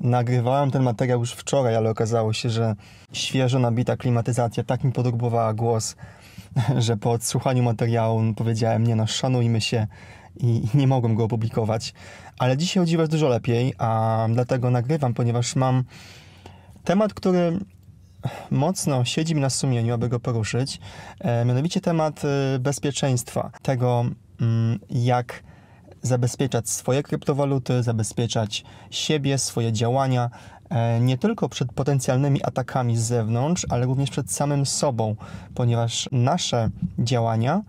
Nagrywałem ten materiał już wczoraj, ale okazało się, że świeżo nabita klimatyzacja tak mi podróbowała głos, że po odsłuchaniu materiału powiedziałem, nie no, szanujmy się i nie mogłem go opublikować. Ale dzisiaj chodzi dużo lepiej, a dlatego nagrywam, ponieważ mam temat, który mocno siedzi mi na sumieniu, aby go poruszyć, e, mianowicie temat e, bezpieczeństwa, tego mm, jak zabezpieczać swoje kryptowaluty, zabezpieczać siebie, swoje działania, e, nie tylko przed potencjalnymi atakami z zewnątrz, ale również przed samym sobą, ponieważ nasze działania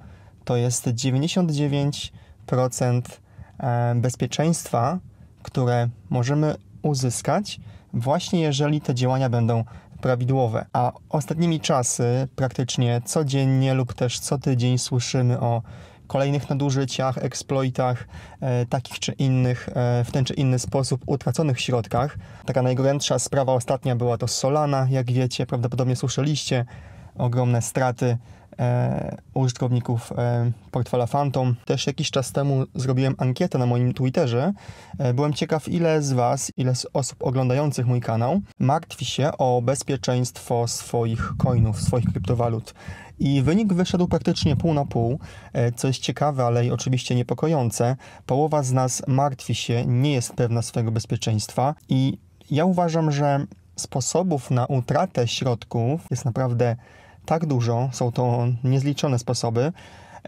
to jest 99% e, bezpieczeństwa, które możemy uzyskać, właśnie jeżeli te działania będą prawidłowe. A ostatnimi czasy, praktycznie codziennie lub też co tydzień, słyszymy o kolejnych nadużyciach, eksploitach e, takich czy innych, e, w ten czy inny sposób utraconych środkach. Taka najgorętsza sprawa ostatnia była to Solana, jak wiecie, prawdopodobnie słyszeliście ogromne straty e, użytkowników e, portfela Phantom. Też jakiś czas temu zrobiłem ankietę na moim Twitterze. E, byłem ciekaw, ile z Was, ile z osób oglądających mój kanał martwi się o bezpieczeństwo swoich coinów, swoich kryptowalut. I wynik wyszedł praktycznie pół na pół, e, co jest ciekawe, ale i oczywiście niepokojące. Połowa z nas martwi się, nie jest pewna swojego bezpieczeństwa i ja uważam, że sposobów na utratę środków jest naprawdę tak dużo, są to niezliczone sposoby,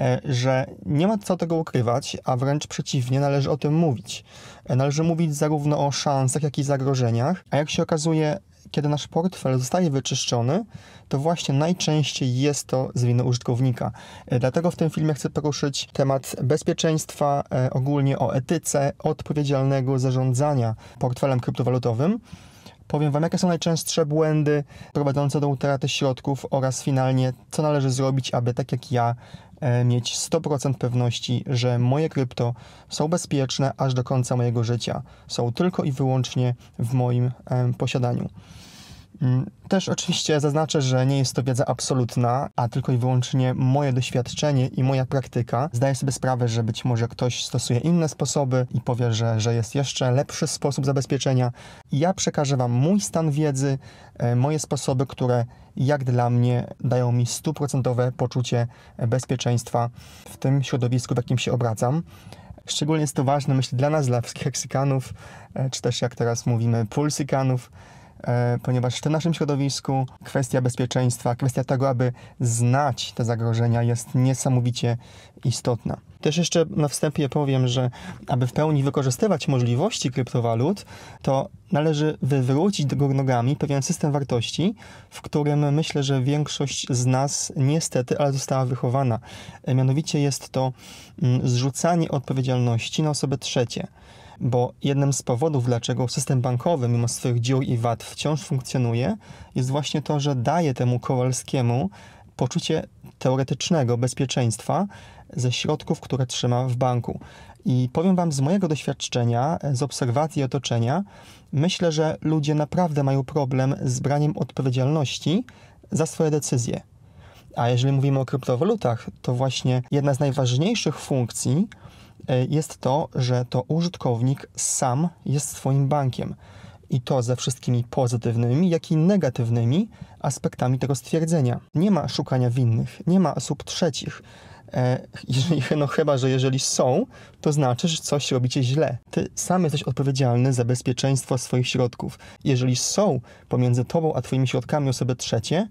e, że nie ma co tego ukrywać, a wręcz przeciwnie, należy o tym mówić. E, należy mówić zarówno o szansach, jak i zagrożeniach, a jak się okazuje, kiedy nasz portfel zostaje wyczyszczony, to właśnie najczęściej jest to z winy użytkownika. E, dlatego w tym filmie chcę poruszyć temat bezpieczeństwa, e, ogólnie o etyce odpowiedzialnego zarządzania portfelem kryptowalutowym. Powiem Wam, jakie są najczęstsze błędy prowadzące do utraty środków oraz finalnie, co należy zrobić, aby tak jak ja e, mieć 100% pewności, że moje krypto są bezpieczne aż do końca mojego życia. Są tylko i wyłącznie w moim posiadaniu. Mm, też oczywiście zaznaczę, że nie jest to wiedza absolutna, a tylko i wyłącznie moje doświadczenie i moja praktyka. Zdaję sobie sprawę, że być może ktoś stosuje inne sposoby i powie, że, że jest jeszcze lepszy sposób zabezpieczenia. Ja przekażę Wam mój stan wiedzy, e, moje sposoby, które jak dla mnie dają mi stuprocentowe poczucie bezpieczeństwa w tym środowisku, w jakim się obracam. Szczególnie jest to ważne, myślę, dla nas, dla wszystkich Heksykanów, e, czy też jak teraz mówimy, Pulsykanów E, ponieważ w naszym środowisku kwestia bezpieczeństwa, kwestia tego, aby znać te zagrożenia jest niesamowicie istotna. Też jeszcze na wstępie powiem, że aby w pełni wykorzystywać możliwości kryptowalut, to należy wywrócić do góry nogami pewien system wartości, w którym myślę, że większość z nas niestety, ale została wychowana. E, mianowicie jest to mm, zrzucanie odpowiedzialności na osoby trzecie bo jednym z powodów, dlaczego system bankowy, mimo swych dziur i wad, wciąż funkcjonuje, jest właśnie to, że daje temu Kowalskiemu poczucie teoretycznego bezpieczeństwa ze środków, które trzyma w banku. I powiem Wam z mojego doświadczenia, z obserwacji otoczenia, myślę, że ludzie naprawdę mają problem z braniem odpowiedzialności za swoje decyzje. A jeżeli mówimy o kryptowalutach, to właśnie jedna z najważniejszych funkcji E, jest to, że to użytkownik sam jest swoim bankiem i to ze wszystkimi pozytywnymi, jak i negatywnymi aspektami tego stwierdzenia. Nie ma szukania winnych, nie ma osób trzecich. E, jeżeli, no chyba, że jeżeli są, to znaczy, że coś robicie źle. Ty sam jesteś odpowiedzialny za bezpieczeństwo swoich środków. Jeżeli są pomiędzy tobą a twoimi środkami osoby trzecie,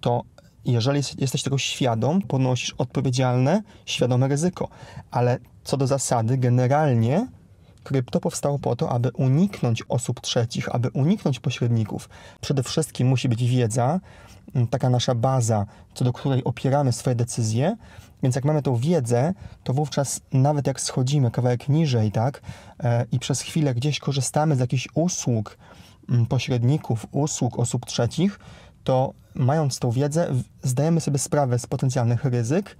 to jeżeli jesteś tego świadom, ponosisz odpowiedzialne, świadome ryzyko. Ale co do zasady, generalnie krypto powstało po to, aby uniknąć osób trzecich, aby uniknąć pośredników. Przede wszystkim musi być wiedza, taka nasza baza, co do której opieramy swoje decyzje. Więc jak mamy tą wiedzę, to wówczas nawet jak schodzimy kawałek niżej, tak, e, i przez chwilę gdzieś korzystamy z jakichś usług pośredników, usług osób trzecich, to mając tą wiedzę, zdajemy sobie sprawę z potencjalnych ryzyk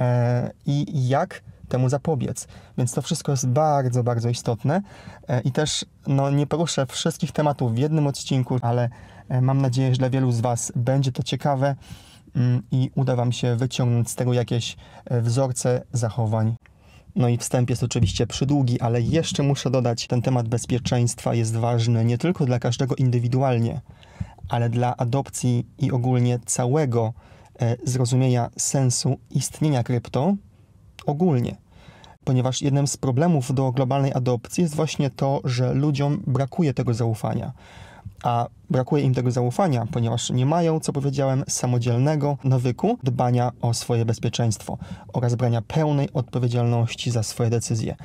e, i jak temu zapobiec. Więc to wszystko jest bardzo, bardzo istotne e, i też no, nie poruszę wszystkich tematów w jednym odcinku, ale e, mam nadzieję, że dla wielu z Was będzie to ciekawe mm, i uda Wam się wyciągnąć z tego jakieś e, wzorce zachowań. No i wstęp jest oczywiście przydługi, ale jeszcze muszę dodać, ten temat bezpieczeństwa jest ważny nie tylko dla każdego indywidualnie, ale dla adopcji i ogólnie całego zrozumienia sensu istnienia krypto, ogólnie. Ponieważ jednym z problemów do globalnej adopcji jest właśnie to, że ludziom brakuje tego zaufania. A brakuje im tego zaufania, ponieważ nie mają, co powiedziałem, samodzielnego nawyku dbania o swoje bezpieczeństwo oraz brania pełnej odpowiedzialności za swoje decyzje.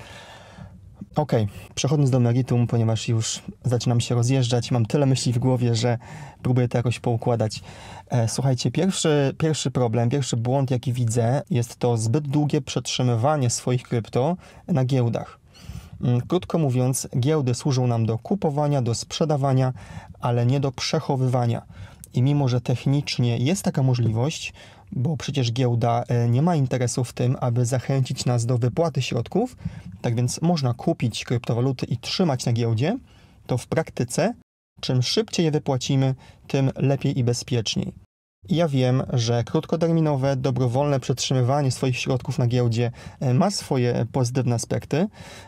Okej, okay. przechodząc do meritum, ponieważ już zaczynam się rozjeżdżać, mam tyle myśli w głowie, że próbuję to jakoś poukładać. E, słuchajcie, pierwszy, pierwszy problem, pierwszy błąd, jaki widzę, jest to zbyt długie przetrzymywanie swoich krypto na giełdach. Mm, krótko mówiąc, giełdy służą nam do kupowania, do sprzedawania, ale nie do przechowywania. I mimo, że technicznie jest taka możliwość, bo przecież giełda e, nie ma interesu w tym, aby zachęcić nas do wypłaty środków, tak więc można kupić kryptowaluty i trzymać na giełdzie, to w praktyce czym szybciej je wypłacimy, tym lepiej i bezpieczniej. ja wiem, że krótkoterminowe, dobrowolne przetrzymywanie swoich środków na giełdzie e, ma swoje pozytywne aspekty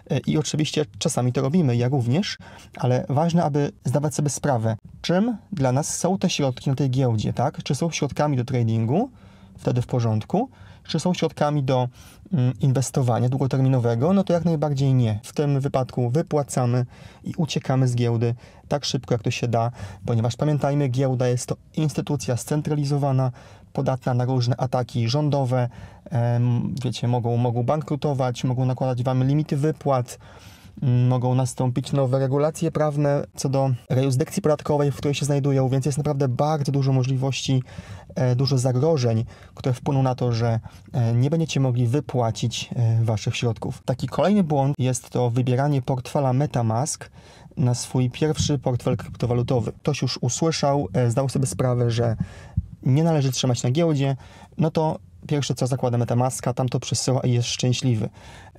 e, i oczywiście czasami to robimy, ja również, ale ważne, aby zdawać sobie sprawę, czym dla nas są te środki na tej giełdzie, tak? Czy są środkami do tradingu, wtedy w porządku. Czy są środkami do mm, inwestowania długoterminowego? No to jak najbardziej nie. W tym wypadku wypłacamy i uciekamy z giełdy tak szybko, jak to się da, ponieważ pamiętajmy, giełda jest to instytucja scentralizowana, podatna na różne ataki rządowe. Wiecie, mogą, mogą bankrutować, mogą nakładać wam limity wypłat mogą nastąpić nowe regulacje prawne co do jurysdykcji podatkowej, w której się znajdują, więc jest naprawdę bardzo dużo możliwości, e, dużo zagrożeń, które wpłyną na to, że e, nie będziecie mogli wypłacić e, waszych środków. Taki kolejny błąd jest to wybieranie portfela MetaMask na swój pierwszy portfel kryptowalutowy. Ktoś już usłyszał, zdał sobie sprawę, że nie należy trzymać na giełdzie, no to pierwsze co zakłada MetaMaska, tam to przesyła i jest szczęśliwy.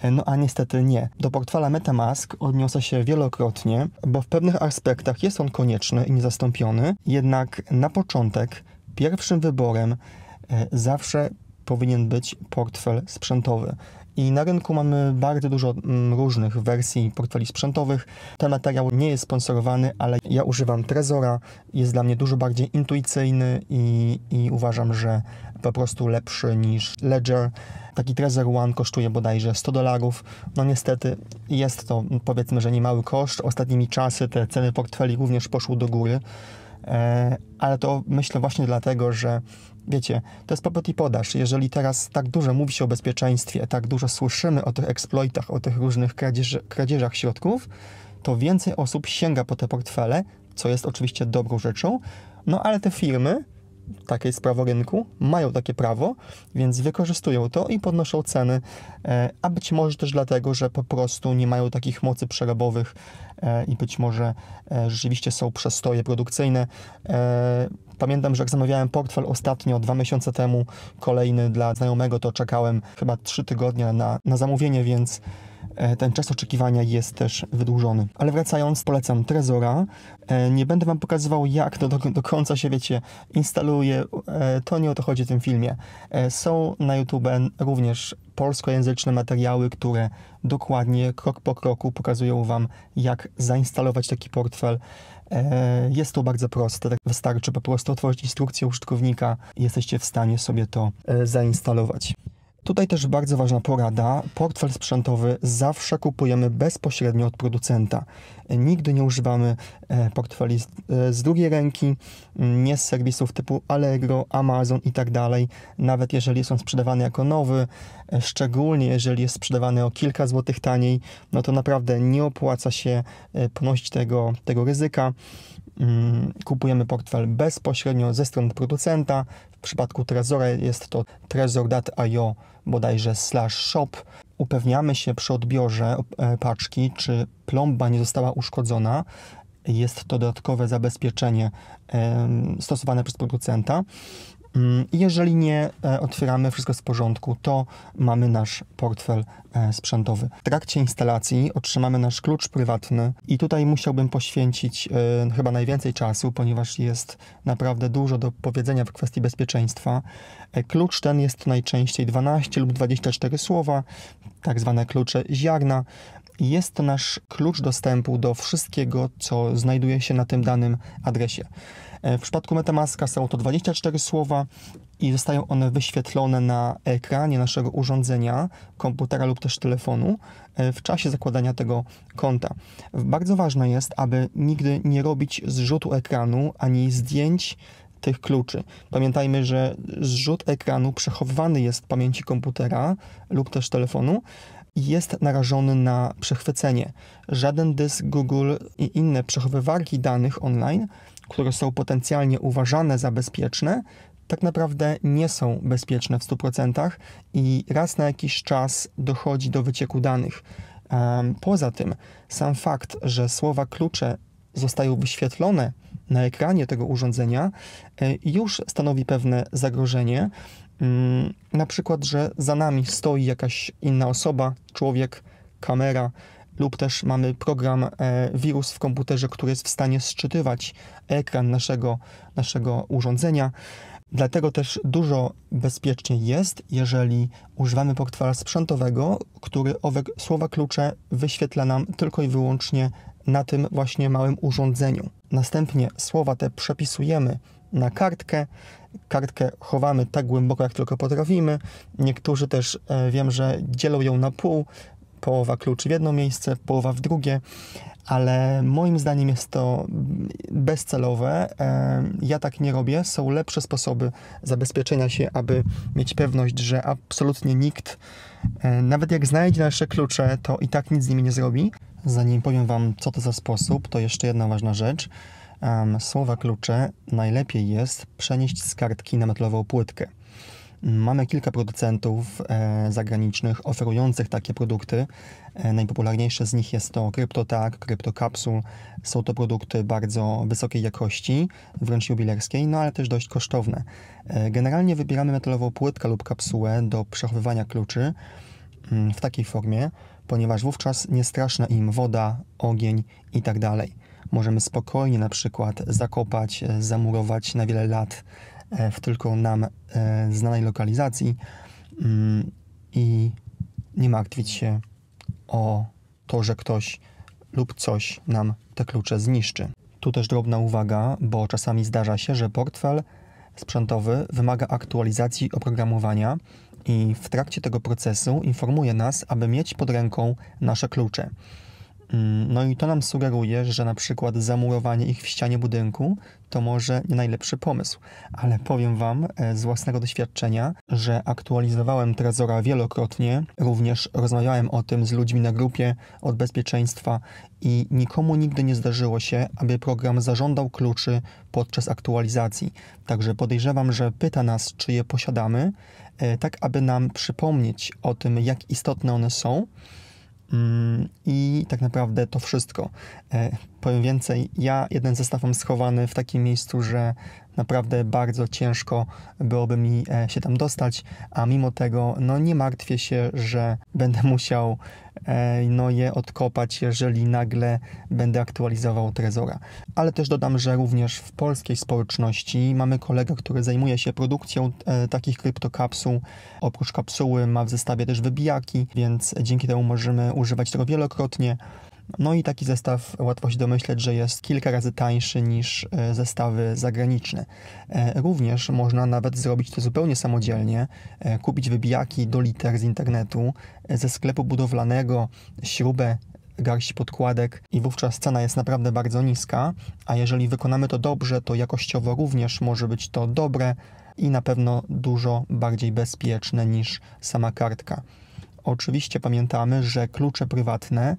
E, no a niestety nie. Do portfela MetaMask odniosę się wielokrotnie, bo w pewnych aspektach jest on konieczny i niezastąpiony, jednak na początek pierwszym wyborem e, zawsze powinien być portfel sprzętowy. I na rynku mamy bardzo dużo mm, różnych wersji portfeli sprzętowych. Ten materiał nie jest sponsorowany, ale ja używam Trezora. Jest dla mnie dużo bardziej intuicyjny i, i uważam, że po prostu lepszy niż Ledger. Taki Trezor One kosztuje bodajże 100 dolarów. No niestety jest to mm, powiedzmy, że niemały koszt. Ostatnimi czasy te ceny portfeli również poszły do góry e, ale to myślę właśnie dlatego, że wiecie, to jest popyt i podaż. Jeżeli teraz tak dużo mówi się o bezpieczeństwie, tak dużo słyszymy o tych exploitach, o tych różnych kradzież, kradzieżach środków, to więcej osób sięga po te portfele, co jest oczywiście dobrą rzeczą, no ale te firmy, takie jest prawo rynku, mają takie prawo, więc wykorzystują to i podnoszą ceny, e, a być może też dlatego, że po prostu nie mają takich mocy przerobowych e, i być może e, rzeczywiście są przestoje produkcyjne. Pamiętam, że jak zamawiałem portfel ostatnio, dwa miesiące temu, kolejny dla znajomego, to czekałem chyba trzy tygodnie na, na zamówienie, więc E, ten czas oczekiwania jest też wydłużony. Ale wracając, polecam Trezora. E, nie będę Wam pokazywał, jak to do, do końca się, wiecie, instaluje. E, to nie o to chodzi w tym filmie. Są na YouTube również polskojęzyczne materiały, które dokładnie, krok po kroku pokazują Wam, jak zainstalować taki portfel. Jest to bardzo proste. Tak wystarczy po prostu otworzyć instrukcję użytkownika i jesteście w stanie sobie to zainstalować. Tutaj też bardzo ważna porada. Portfel sprzętowy zawsze kupujemy bezpośrednio od producenta. Nigdy nie używamy e, portfeli e, z drugiej ręki, nie z serwisów typu Allegro, Amazon itd. Tak Nawet jeżeli są sprzedawane jako nowy, e, szczególnie jeżeli jest sprzedawany o kilka złotych taniej, no to naprawdę nie opłaca się ponosić tego, tego ryzyka. Mm, kupujemy portfel bezpośrednio ze strony producenta. W przypadku Trezora jest to trezor.io bodajże slash shop. Upewniamy się przy odbiorze e, paczki, czy plomba nie została uszkodzona. Jest to dodatkowe zabezpieczenie stosowane przez producenta. Mm, jeżeli nie e, otwieramy wszystko w porządku, to mamy nasz portfel e, sprzętowy. W trakcie instalacji otrzymamy nasz klucz prywatny i tutaj musiałbym poświęcić e, chyba najwięcej czasu, ponieważ jest naprawdę dużo do powiedzenia w kwestii bezpieczeństwa. Klucz ten jest najczęściej 12 lub 24 słowa, tak zwane klucze ziarna jest to nasz klucz dostępu do wszystkiego, co znajduje się na tym danym adresie. E, w przypadku MetaMaska są to 24 słowa i zostają one wyświetlone na ekranie naszego urządzenia, komputera lub też telefonu e, w czasie zakładania tego konta. Bardzo ważne jest, aby nigdy nie robić zrzutu ekranu ani zdjęć tych kluczy. Pamiętajmy, że zrzut ekranu przechowywany jest w pamięci komputera lub też telefonu jest narażony na przechwycenie. Żaden dysk Google i inne przechowywarki danych online, które są potencjalnie uważane za bezpieczne, tak naprawdę nie są bezpieczne w 100% i raz na jakiś czas dochodzi do wycieku danych. Poza tym, sam fakt, że słowa klucze zostają wyświetlone na ekranie tego urządzenia e, już stanowi pewne zagrożenie. Mm, na przykład, że za nami stoi jakaś inna osoba, człowiek, kamera, lub też mamy program e, wirus w komputerze, który jest w stanie sczytywać ekran naszego, naszego urządzenia. Dlatego też dużo bezpieczniej jest, jeżeli używamy portfela sprzętowego, który owe słowa klucze wyświetla nam tylko i wyłącznie na tym właśnie małym urządzeniu. Następnie słowa te przepisujemy na kartkę. Kartkę chowamy tak głęboko, jak tylko potrafimy. Niektórzy też e, wiem, że dzielą ją na pół. Połowa kluczy w jedno miejsce, połowa w drugie, ale moim zdaniem jest to bezcelowe. E, ja tak nie robię. Są lepsze sposoby zabezpieczenia się, aby mieć pewność, że absolutnie nikt, e, nawet jak znajdzie nasze klucze, to i tak nic z nimi nie zrobi. Zanim powiem Wam, co to za sposób, to jeszcze jedna ważna rzecz. słowa klucze najlepiej jest przenieść z kartki na metalową płytkę. Mamy kilka producentów e, zagranicznych oferujących takie produkty. E, najpopularniejsze z nich jest to CryptoTag, CryptoCapsule. Są to produkty bardzo wysokiej jakości, wręcz jubilerskiej, no ale też dość kosztowne. E, generalnie wybieramy metalową płytkę lub kapsułę do przechowywania kluczy mm, w takiej formie, ponieważ wówczas nie straszna im woda, ogień itd. Tak Możemy spokojnie na przykład zakopać, e, zamurować na wiele lat e, w tylko nam e, znanej lokalizacji mm, i nie martwić się o to, że ktoś lub coś nam te klucze zniszczy. Tu też drobna uwaga, bo czasami zdarza się, że portfel sprzętowy wymaga aktualizacji oprogramowania, i w trakcie tego procesu informuje nas, aby mieć pod ręką nasze klucze. Mm, no i to nam sugeruje, że na przykład zamurowanie ich w ścianie budynku to może nie najlepszy pomysł, ale powiem Wam e, z własnego doświadczenia, że aktualizowałem Trezora wielokrotnie, również rozmawiałem o tym z ludźmi na grupie od bezpieczeństwa i nikomu nigdy nie zdarzyło się, aby program zażądał kluczy podczas aktualizacji. Także podejrzewam, że pyta nas, czy je posiadamy, e, tak aby nam przypomnieć o tym, jak istotne one są Mm, I tak naprawdę to wszystko. E, powiem więcej, ja jeden zestaw mam schowany w takim miejscu, że naprawdę bardzo ciężko byłoby mi e, się tam dostać, a mimo tego no nie martwię się, że będę musiał no je odkopać, jeżeli nagle będę aktualizował Trezora. Ale też dodam, że również w polskiej społeczności mamy kolegę, który zajmuje się produkcją e, takich kryptokapsuł. Oprócz kapsuły ma w zestawie też wybijaki, więc dzięki temu możemy używać tego wielokrotnie. No i taki zestaw łatwo się domyśleć, że jest kilka razy tańszy niż e, zestawy zagraniczne. E, również można nawet zrobić to zupełnie samodzielnie, e, kupić wybijaki do liter z internetu, ze sklepu budowlanego, śrubę garści podkładek i wówczas cena jest naprawdę bardzo niska, a jeżeli wykonamy to dobrze, to jakościowo również może być to dobre i na pewno dużo bardziej bezpieczne niż sama kartka. Oczywiście pamiętamy, że klucze prywatne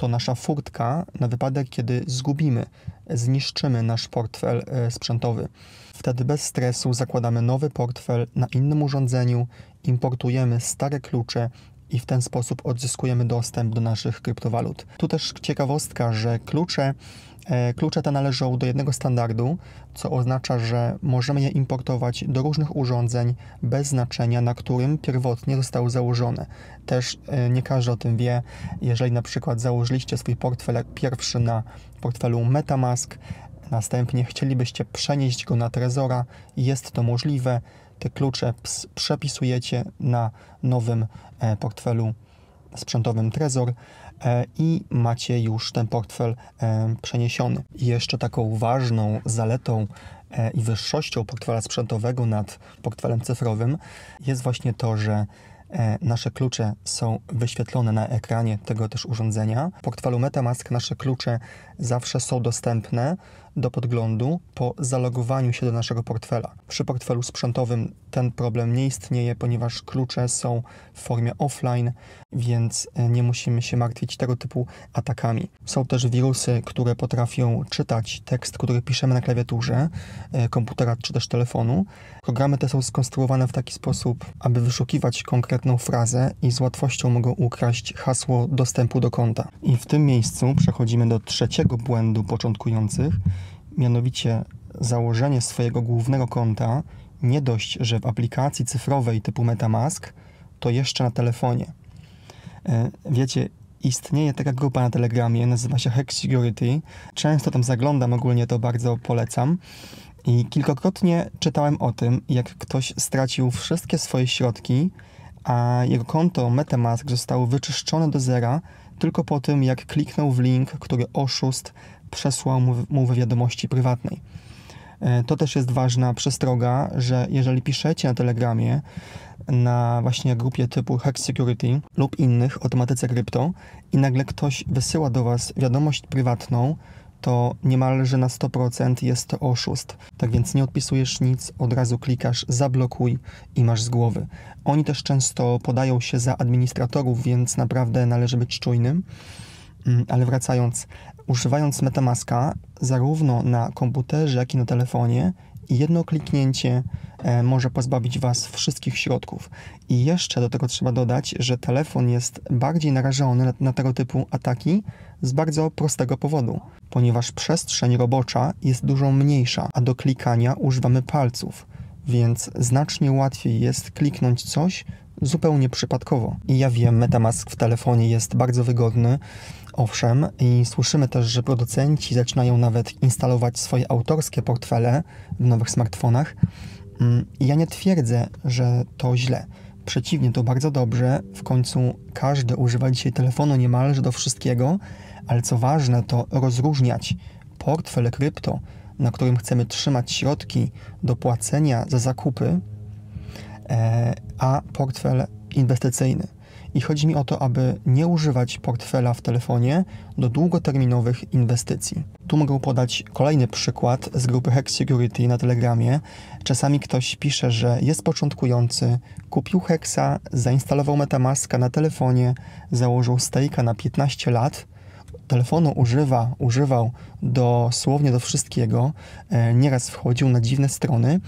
to nasza furtka na wypadek, kiedy zgubimy, zniszczymy nasz portfel e, sprzętowy. Wtedy bez stresu zakładamy nowy portfel na innym urządzeniu, importujemy stare klucze i w ten sposób odzyskujemy dostęp do naszych kryptowalut. Tu też ciekawostka, że klucze E, klucze te należą do jednego standardu, co oznacza, że możemy je importować do różnych urządzeń bez znaczenia, na którym pierwotnie zostały założone. Też e, nie każdy o tym wie, jeżeli na przykład założyliście swój portfel pierwszy na portfelu MetaMask, następnie chcielibyście przenieść go na Trezora, jest to możliwe. Te klucze przepisujecie na nowym e, portfelu sprzętowym Trezor E, i macie już ten portfel e, przeniesiony. I jeszcze taką ważną zaletą e, i wyższością portfela sprzętowego nad portfelem cyfrowym jest właśnie to, że nasze klucze są wyświetlone na ekranie tego też urządzenia. W portfelu MetaMask nasze klucze zawsze są dostępne do podglądu po zalogowaniu się do naszego portfela. Przy portfelu sprzętowym ten problem nie istnieje, ponieważ klucze są w formie offline, więc e, nie musimy się martwić tego typu atakami. Są też wirusy, które potrafią czytać tekst, który piszemy na klawiaturze e, komputera czy też telefonu. Programy te są skonstruowane w taki sposób, aby wyszukiwać konkretną frazę i z łatwością mogą ukraść hasło dostępu do konta. I w tym miejscu przechodzimy do trzeciego błędu początkujących, mianowicie założenie swojego głównego konta nie dość, że w aplikacji cyfrowej typu MetaMask, to jeszcze na telefonie. E, wiecie, istnieje taka grupa na Telegramie, nazywa się Hack Security. Często tam zaglądam, ogólnie to bardzo polecam. I kilkakrotnie czytałem o tym, jak ktoś stracił wszystkie swoje środki, a jego konto MetaMask zostało wyczyszczone do zera tylko po tym, jak kliknął w link, który oszust przesłał mu w wiadomości prywatnej. E, to też jest ważna przestroga, że jeżeli piszecie na Telegramie, na właśnie grupie typu Hack Security lub innych o tematyce krypto i nagle ktoś wysyła do Was wiadomość prywatną, to niemalże na 100% jest to oszust. Tak więc nie odpisujesz nic, od razu klikasz zablokuj i masz z głowy. Oni też często podają się za administratorów, więc naprawdę należy być czujnym. Mm, ale wracając, używając MetaMaska zarówno na komputerze, jak i na telefonie, jedno kliknięcie e, może pozbawić Was wszystkich środków. I jeszcze do tego trzeba dodać, że telefon jest bardziej narażony na, na tego typu ataki z bardzo prostego powodu ponieważ przestrzeń robocza jest dużo mniejsza, a do klikania używamy palców, więc znacznie łatwiej jest kliknąć coś zupełnie przypadkowo. I ja wiem, Metamask w telefonie jest bardzo wygodny, owszem, i słyszymy też, że producenci zaczynają nawet instalować swoje autorskie portfele w nowych smartfonach. Mm, ja nie twierdzę, że to źle. Przeciwnie, to bardzo dobrze. W końcu każdy używa dzisiaj telefonu niemalże do wszystkiego, ale co ważne, to rozróżniać portfel krypto, na którym chcemy trzymać środki do płacenia za zakupy, e, a portfel inwestycyjny. I chodzi mi o to, aby nie używać portfela w telefonie do długoterminowych inwestycji. Tu mogę podać kolejny przykład z grupy Hex Security na Telegramie. Czasami ktoś pisze, że jest początkujący, kupił Hexa, zainstalował Metamaska na telefonie, założył stajka na 15 lat telefonu używa, używał dosłownie do wszystkiego, e, nieraz wchodził na dziwne strony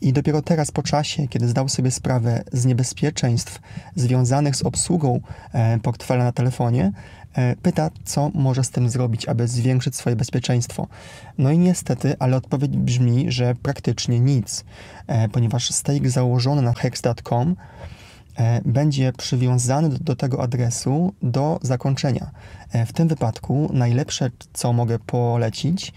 i dopiero teraz po czasie, kiedy zdał sobie sprawę z niebezpieczeństw związanych z obsługą e, portfela na telefonie, e, pyta, co może z tym zrobić, aby zwiększyć swoje bezpieczeństwo. No i niestety, ale odpowiedź brzmi, że praktycznie nic, ponieważ stake założony na hex.com E, będzie przywiązany do, tego adresu do zakończenia. E, w tym wypadku najlepsze, co mogę polecić,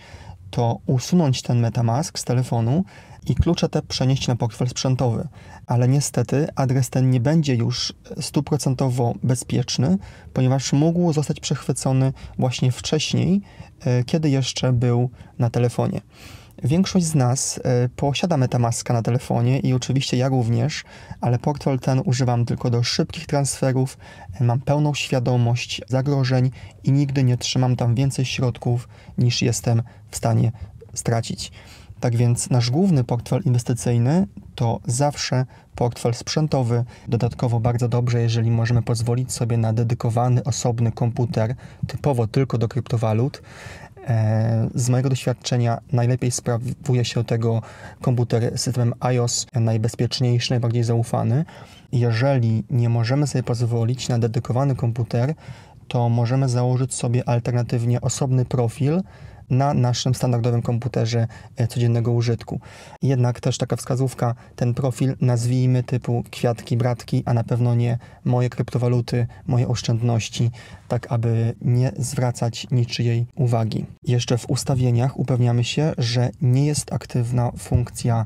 to usunąć ten MetaMask z telefonu i klucze te przenieść na portfel sprzętowy. Ale niestety adres ten nie będzie już stuprocentowo bezpieczny, ponieważ mógł zostać przechwycony właśnie wcześniej, e, kiedy jeszcze był na telefonie. Większość z nas e, posiada MetaMaska na telefonie i oczywiście ja również, ale portfel ten używam tylko do szybkich transferów, e, mam pełną świadomość zagrożeń i nigdy nie trzymam tam więcej środków niż jestem w stanie stracić. Tak więc nasz główny portfel inwestycyjny to zawsze portfel sprzętowy. Dodatkowo bardzo dobrze, jeżeli możemy pozwolić sobie na dedykowany osobny komputer typowo tylko do kryptowalut. E, z mojego doświadczenia najlepiej sprawuje się tego komputer z systemem iOS, najbezpieczniejszy, najbardziej zaufany. Jeżeli nie możemy sobie pozwolić na dedykowany komputer, to możemy założyć sobie alternatywnie osobny profil, na naszym standardowym komputerze e, codziennego użytku. Jednak też taka wskazówka, ten profil nazwijmy typu kwiatki, bratki, a na pewno nie moje kryptowaluty, moje oszczędności, tak aby nie zwracać niczyjej uwagi. Jeszcze w ustawieniach upewniamy się, że nie jest aktywna funkcja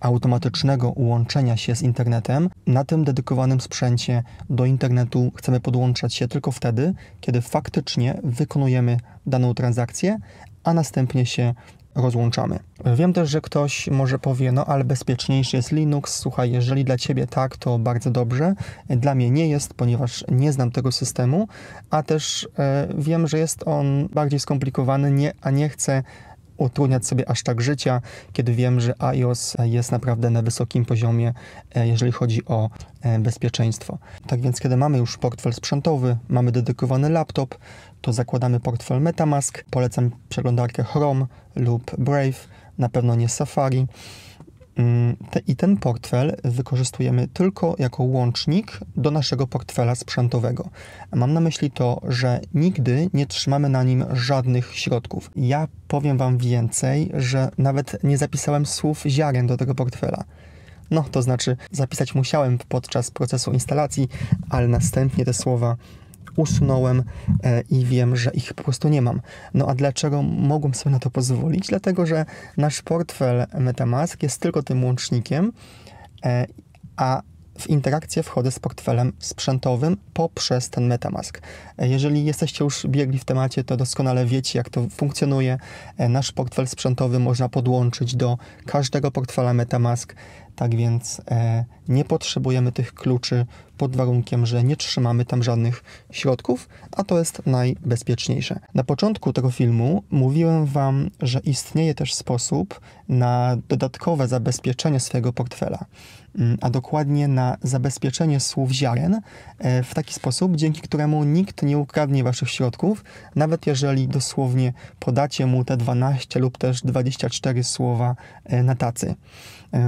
automatycznego łączenia się z internetem. Na tym dedykowanym sprzęcie do internetu chcemy podłączać się tylko wtedy, kiedy faktycznie wykonujemy daną transakcję, a następnie się rozłączamy. Wiem też, że ktoś może powie, no ale bezpieczniejszy jest Linux. Słuchaj, jeżeli dla ciebie tak, to bardzo dobrze. Dla mnie nie jest, ponieważ nie znam tego systemu, a też e, wiem, że jest on bardziej skomplikowany, nie, a nie chcę utrudniać sobie aż tak życia, kiedy wiem, że iOS jest naprawdę na wysokim poziomie, e, jeżeli chodzi o e, bezpieczeństwo. Tak więc, kiedy mamy już portfel sprzętowy, mamy dedykowany laptop, to zakładamy portfel MetaMask. Polecam przeglądarkę Chrome lub Brave, na pewno nie Safari. Mm, I ten portfel wykorzystujemy tylko jako łącznik do naszego portfela sprzętowego. Mam na myśli to, że nigdy nie trzymamy na nim żadnych środków. Ja powiem Wam więcej, że nawet nie zapisałem słów ziaren do tego portfela. No, to znaczy, zapisać musiałem podczas procesu instalacji, ale następnie te słowa usunąłem e, i wiem, że ich po prostu nie mam. No a dlaczego mogłem sobie na to pozwolić? Dlatego, że nasz portfel Metamask jest tylko tym łącznikiem, e, a w interakcję wchodzę z portfelem sprzętowym poprzez ten Metamask. E, jeżeli jesteście już biegli w temacie, to doskonale wiecie, jak to funkcjonuje. Nasz portfel sprzętowy można podłączyć do każdego portfela Metamask tak więc e, nie potrzebujemy tych kluczy pod warunkiem, że nie trzymamy tam żadnych środków, a to jest najbezpieczniejsze. Na początku tego filmu mówiłem Wam, że istnieje też sposób na dodatkowe zabezpieczenie swojego portfela, mm, a dokładnie na zabezpieczenie słów ziaren e, w taki sposób, dzięki któremu nikt nie ukradnie Waszych środków, nawet jeżeli dosłownie podacie mu te 12 lub też 24 słowa e, na tacy.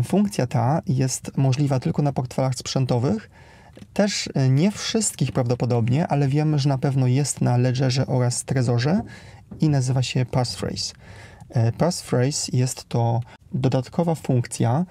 Funkcja ta jest możliwa tylko na portfelach sprzętowych. Też e, nie wszystkich prawdopodobnie, ale wiemy, że na pewno jest na Ledgerze oraz Trezorze i nazywa się passphrase. E, passphrase jest to dodatkowa funkcja,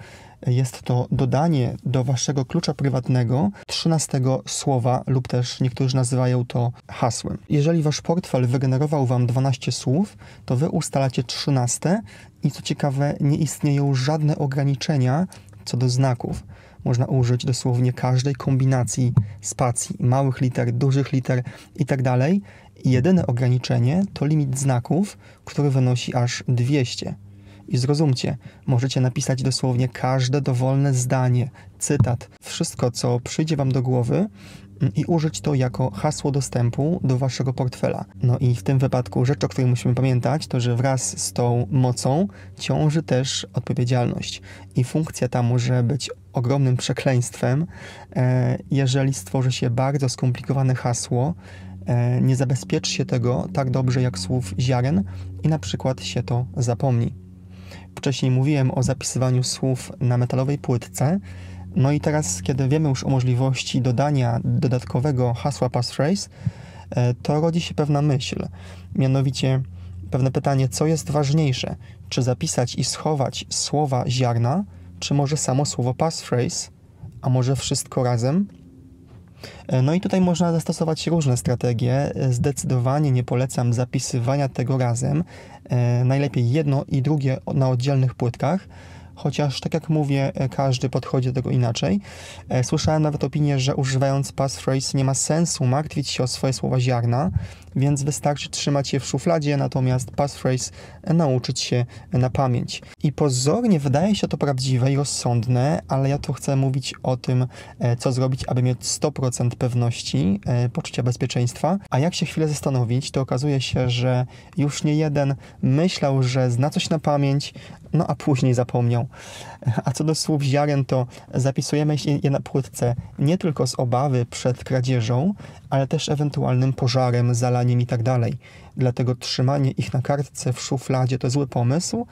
e, jest to dodanie do waszego klucza prywatnego 13 słowa, lub też niektórzy nazywają to hasłem. Jeżeli wasz portfel wygenerował wam 12 słów, to wy ustalacie 13 i co ciekawe, nie istnieją żadne ograniczenia co do znaków, można użyć dosłownie każdej kombinacji spacji, małych liter, dużych liter itd. Tak jedyne ograniczenie to limit znaków, który wynosi aż 200. I zrozumcie, możecie napisać dosłownie każde dowolne zdanie, cytat, wszystko co przyjdzie Wam do głowy, i użyć to jako hasło dostępu do waszego portfela. No i w tym wypadku rzecz, o której musimy pamiętać, to że wraz z tą mocą ciąży też odpowiedzialność i funkcja ta może być ogromnym przekleństwem, e, jeżeli stworzy się bardzo skomplikowane hasło, e, nie zabezpieczy się tego tak dobrze jak słów ziaren i na przykład się to zapomni. Wcześniej mówiłem o zapisywaniu słów na metalowej płytce, no i teraz, kiedy wiemy już o możliwości dodania dodatkowego hasła passphrase, e, to rodzi się pewna myśl, mianowicie pewne pytanie, co jest ważniejsze, czy zapisać i schować słowa ziarna, czy może samo słowo passphrase, a może wszystko razem? E, no i tutaj można zastosować różne strategie. E, zdecydowanie nie polecam zapisywania tego razem. Najlepiej jedno i drugie na oddzielnych płytkach chociaż tak jak mówię, e, każdy podchodzi do tego inaczej. E, słyszałem nawet opinię, że używając passphrase nie ma sensu martwić się o swoje słowa ziarna, więc wystarczy trzymać je w szufladzie, natomiast passphrase e, nauczyć się na pamięć. I pozornie wydaje się to prawdziwe i rozsądne, ale ja tu chcę mówić o tym, co zrobić, aby mieć 100% pewności, poczucia bezpieczeństwa, a jak się chwilę zastanowić, to okazuje się, że już nie jeden myślał, że zna coś na pamięć, no a później zapomniał. A co do słów ziaren, to zapisujemy je na płytce nie tylko z obawy przed kradzieżą, ale też ewentualnym pożarem, zalaniem itd. Tak Dlatego trzymanie ich na kartce w szufladzie to zły pomysł,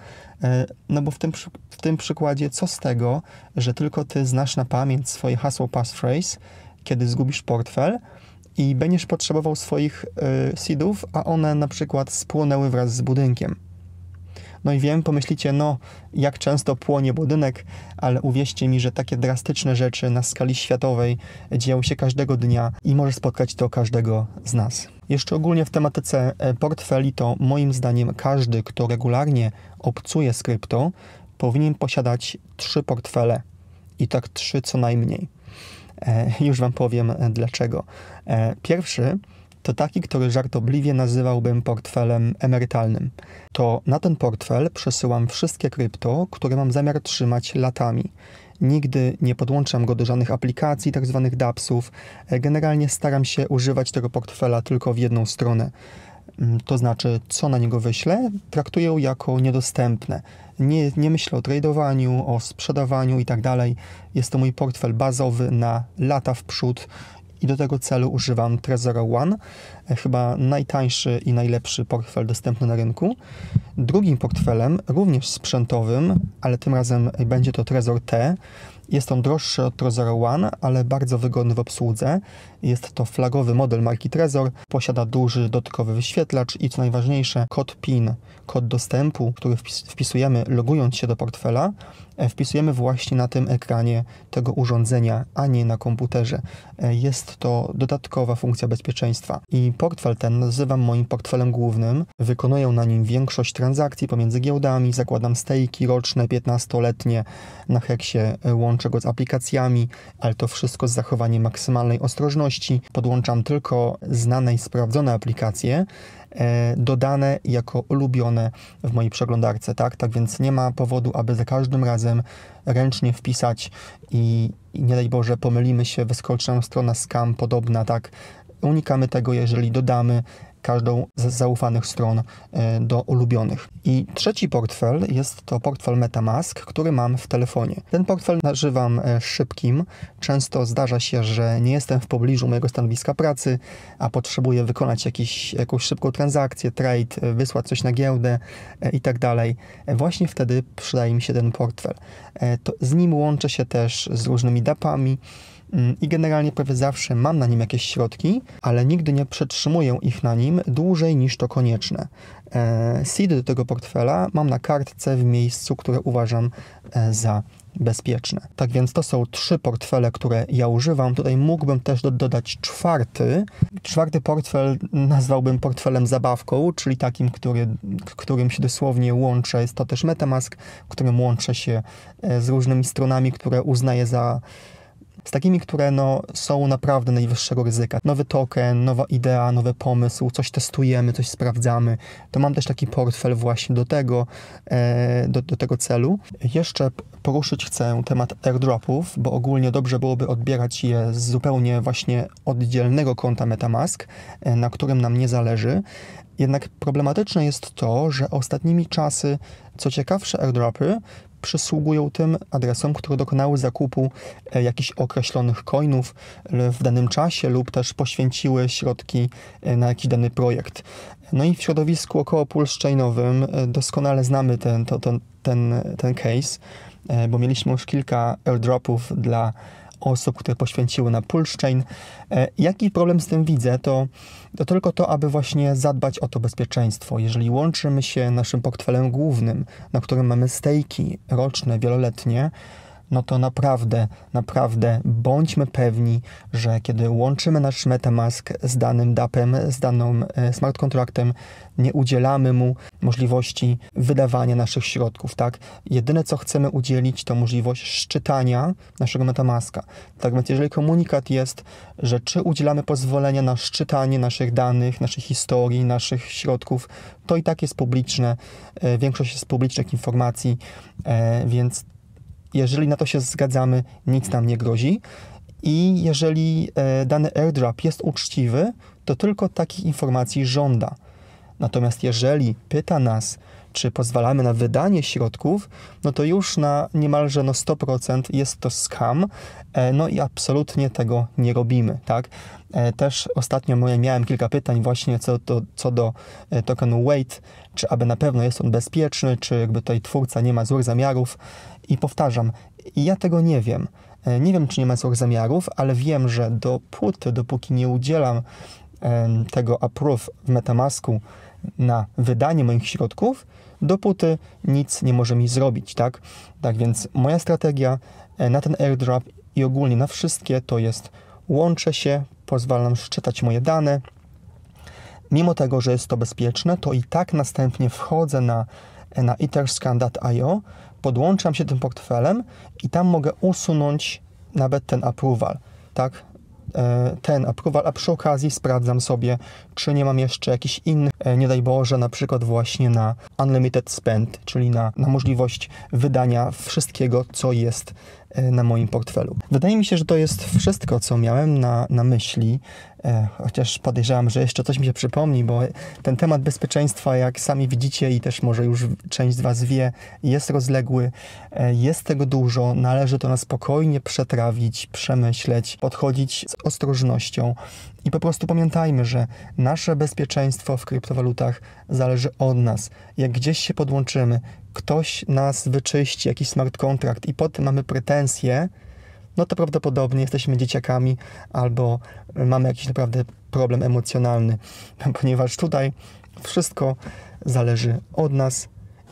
e, no bo w tym, w tym przykładzie co z tego, że tylko ty znasz na pamięć swoje hasło passphrase, kiedy zgubisz portfel, i będziesz potrzebował swoich y, seedów, a one na przykład spłonęły wraz z budynkiem. No i wiem, pomyślicie, no jak często płonie budynek, ale uwierzcie mi, że takie drastyczne rzeczy na skali światowej dzieją się każdego dnia i może spotkać to każdego z nas. Jeszcze ogólnie w tematyce e, portfeli to moim zdaniem każdy, kto regularnie obcuje z krypto, powinien posiadać trzy portfele i tak trzy co najmniej. E, już Wam powiem e, dlaczego. E, pierwszy to taki, który żartobliwie nazywałbym portfelem emerytalnym. To na ten portfel przesyłam wszystkie krypto, które mam zamiar trzymać latami. Nigdy nie podłączam go do żadnych aplikacji, tzw. Tak DAPS-ów. Generalnie staram się używać tego portfela tylko w jedną stronę. Mm, to znaczy, co na niego wyślę, traktuję jako niedostępne. Nie, nie myślę o tradowaniu, o sprzedawaniu itd. Tak Jest to mój portfel bazowy na lata w przód do tego celu używam Trezora One, e, chyba najtańszy i najlepszy portfel dostępny na rynku. Drugim portfelem, również sprzętowym, ale tym razem będzie to Trezor T, jest on droższy od Trezor One, ale bardzo wygodny w obsłudze. Jest to flagowy model marki Trezor, posiada duży dodatkowy wyświetlacz i co najważniejsze kod PIN, kod dostępu, który wpisujemy logując się do portfela, e, wpisujemy właśnie na tym ekranie tego urządzenia, a nie na komputerze. E, jest to dodatkowa funkcja bezpieczeństwa i portfel ten nazywam moim portfelem głównym. Wykonuję na nim większość transakcji pomiędzy giełdami, zakładam stejki roczne, 15-letnie na heksie e, łącznie czego go z aplikacjami, ale to wszystko z zachowaniem maksymalnej ostrożności. Podłączam tylko znane i sprawdzone aplikacje, e, dodane jako ulubione w mojej przeglądarce, tak? Tak więc nie ma powodu, aby za każdym razem ręcznie wpisać i, i nie daj Boże pomylimy się, wyskoczy nam strona scam podobna, tak? Unikamy tego, jeżeli dodamy każdą z zaufanych stron e, do ulubionych. I trzeci portfel jest to portfel MetaMask, który mam w telefonie. Ten portfel nazywam e, szybkim. Często zdarza się, że nie jestem w pobliżu mojego stanowiska pracy, a potrzebuję wykonać jakiś, jakąś szybką transakcję, trade, e, wysłać coś na giełdę i tak dalej. Właśnie wtedy przydaje mi się ten portfel. To z nim łączę się też z różnymi dapami Mm, i generalnie prawie zawsze mam na nim jakieś środki, ale nigdy nie przetrzymuję ich na nim dłużej niż to konieczne. E, seed do tego portfela mam na kartce w miejscu, które uważam e, za bezpieczne. Tak więc to są trzy portfele, które ja używam. Tutaj mógłbym też do, dodać czwarty. Czwarty portfel nazwałbym portfelem zabawką, czyli takim, który, którym się dosłownie łączę. Jest to też Metamask, którym łączę się e, z różnymi stronami, które uznaję za z takimi, które no, są naprawdę najwyższego ryzyka. Nowy token, nowa idea, nowy pomysł, coś testujemy, coś sprawdzamy. To mam też taki portfel właśnie do tego, e, do, do tego celu. Jeszcze poruszyć chcę temat airdropów, bo ogólnie dobrze byłoby odbierać je z zupełnie właśnie oddzielnego konta MetaMask, e, na którym nam nie zależy. Jednak problematyczne jest to, że ostatnimi czasy co ciekawsze airdropy przysługują tym adresom, które dokonały zakupu e, jakichś określonych coinów w danym czasie lub też poświęciły środki e, na jakiś dany projekt. No i w środowisku około pulse-chainowym e, doskonale znamy ten, to, ten, ten, ten case, bo mieliśmy już kilka airdropów dla osób, które poświęciły na Pulszczyn. E, jaki problem z tym widzę, to, to tylko to, aby właśnie zadbać o to bezpieczeństwo. Jeżeli łączymy się naszym portfelem głównym, na którym mamy stejki roczne, wieloletnie, no to naprawdę, naprawdę bądźmy pewni, że kiedy łączymy nasz MetaMask z danym DAP-em, z danym e, smart kontraktem, nie udzielamy mu możliwości wydawania naszych środków, tak? Jedyne, co chcemy udzielić, to możliwość szczytania naszego MetaMaska. Tak więc, jeżeli komunikat jest, że czy udzielamy pozwolenia na szczytanie naszych danych, naszych historii, naszych środków, to i tak jest publiczne, e, większość jest publicznych informacji, e, więc jeżeli na to się zgadzamy, nic nam nie grozi. I jeżeli e, dany airdrop jest uczciwy, to tylko takich informacji żąda. Natomiast jeżeli pyta nas, czy pozwalamy na wydanie środków, no to już na niemalże no 100% jest to scam, e, no i absolutnie tego nie robimy, tak? E, też ostatnio miałem kilka pytań właśnie co do, co do tokenu Wait, czy aby na pewno jest on bezpieczny, czy jakby tutaj twórca nie ma złych zamiarów i powtarzam, ja tego nie wiem. E, nie wiem, czy nie ma złych zamiarów, ale wiem, że dopóty, dopóki nie udzielam tego approve w Metamasku na wydanie moich środków, dopóty nic nie może mi zrobić, tak? Tak więc moja strategia e, na ten airdrop i ogólnie na wszystkie to jest łączę się, pozwalam szczytać moje dane. Mimo tego, że jest to bezpieczne, to i tak następnie wchodzę na, na etherscan.io podłączam się tym portfelem i tam mogę usunąć nawet ten approval, tak? E, ten approval, a przy okazji sprawdzam sobie, czy nie mam jeszcze jakiś innych, e, nie daj Boże, na przykład właśnie na unlimited spend, czyli na, na możliwość wydania wszystkiego, co jest e, na moim portfelu. Wydaje mi się, że to jest wszystko, co miałem na, na myśli, E, chociaż podejrzewam, że jeszcze coś mi się przypomni, bo ten temat bezpieczeństwa, jak sami widzicie i też może już część z Was wie, jest rozległy, e, jest tego dużo, należy to na spokojnie przetrawić, przemyśleć, podchodzić z ostrożnością i po prostu pamiętajmy, że nasze bezpieczeństwo w kryptowalutach zależy od nas. Jak gdzieś się podłączymy, ktoś nas wyczyści, jakiś smart kontrakt i potem mamy pretensje, no to prawdopodobnie jesteśmy dzieciakami albo mamy jakiś naprawdę problem emocjonalny, ponieważ tutaj wszystko zależy od nas.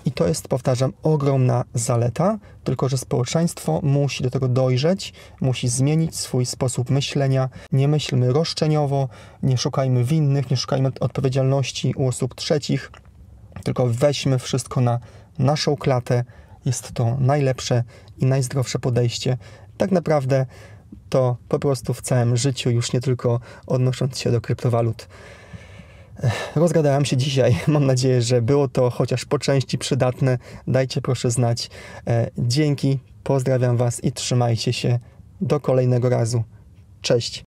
I to jest, powtarzam, ogromna zaleta, tylko że społeczeństwo musi do tego dojrzeć, musi zmienić swój sposób myślenia. Nie myślmy roszczeniowo, nie szukajmy winnych, nie szukajmy odpowiedzialności u osób trzecich, tylko weźmy wszystko na naszą klatę. Jest to najlepsze i najzdrowsze podejście, tak naprawdę to po prostu w całym życiu, już nie tylko odnosząc się do kryptowalut. Rozgadałem się dzisiaj. Mam nadzieję, że było to chociaż po części przydatne. Dajcie proszę znać. E, dzięki, pozdrawiam Was i trzymajcie się. Do kolejnego razu. Cześć.